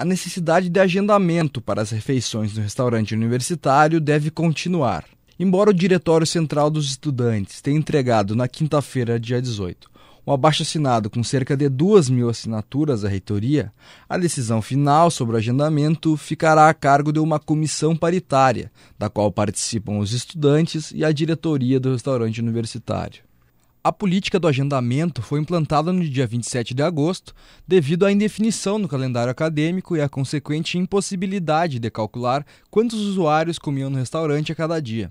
a necessidade de agendamento para as refeições no restaurante universitário deve continuar. Embora o Diretório Central dos Estudantes tenha entregado na quinta-feira, dia 18, um abaixo assinado com cerca de 2 mil assinaturas à reitoria, a decisão final sobre o agendamento ficará a cargo de uma comissão paritária, da qual participam os estudantes e a diretoria do restaurante universitário. A política do agendamento foi implantada no dia 27 de agosto, devido à indefinição no calendário acadêmico e à consequente impossibilidade de calcular quantos usuários comiam no restaurante a cada dia.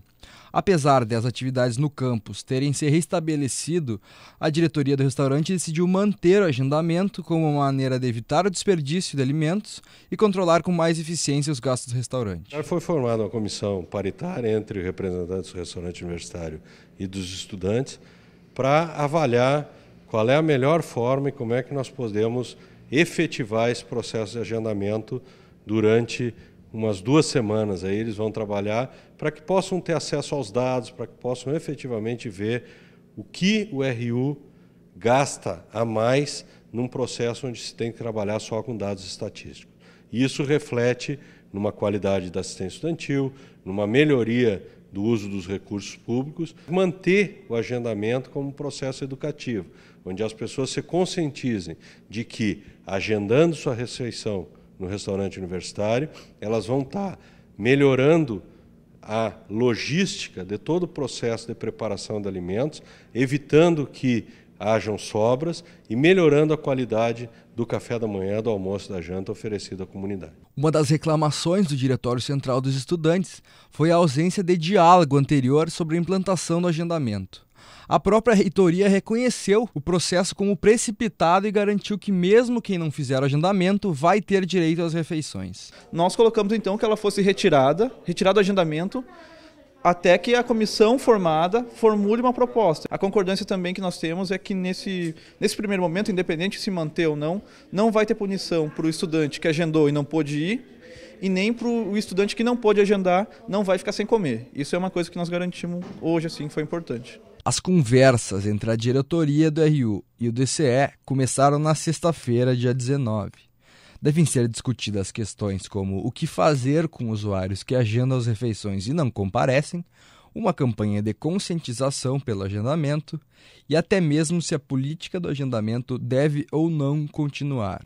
Apesar das atividades no campus terem se restabelecido, a diretoria do restaurante decidiu manter o agendamento como uma maneira de evitar o desperdício de alimentos e controlar com mais eficiência os gastos do restaurante. Foi formada uma comissão paritária entre representantes do restaurante universitário e dos estudantes para avaliar qual é a melhor forma e como é que nós podemos efetivar esse processo de agendamento durante umas duas semanas. Aí eles vão trabalhar para que possam ter acesso aos dados, para que possam efetivamente ver o que o RU gasta a mais num processo onde se tem que trabalhar só com dados estatísticos. E isso reflete numa qualidade da assistência estudantil, numa melhoria do uso dos recursos públicos, manter o agendamento como um processo educativo, onde as pessoas se conscientizem de que, agendando sua refeição no restaurante universitário, elas vão estar tá melhorando a logística de todo o processo de preparação de alimentos, evitando que hajam sobras e melhorando a qualidade do café da manhã, do almoço, da janta oferecido à comunidade. Uma das reclamações do Diretório Central dos Estudantes foi a ausência de diálogo anterior sobre a implantação do agendamento. A própria reitoria reconheceu o processo como precipitado e garantiu que, mesmo quem não fizer o agendamento, vai ter direito às refeições. Nós colocamos então que ela fosse retirada, retirado o agendamento até que a comissão formada formule uma proposta. A concordância também que nós temos é que nesse, nesse primeiro momento, independente se manter ou não, não vai ter punição para o estudante que agendou e não pôde ir, e nem para o estudante que não pôde agendar não vai ficar sem comer. Isso é uma coisa que nós garantimos hoje, assim, foi importante. As conversas entre a diretoria do RU e o DCE começaram na sexta-feira, dia 19 devem ser discutidas questões como o que fazer com usuários que agendam as refeições e não comparecem, uma campanha de conscientização pelo agendamento e até mesmo se a política do agendamento deve ou não continuar.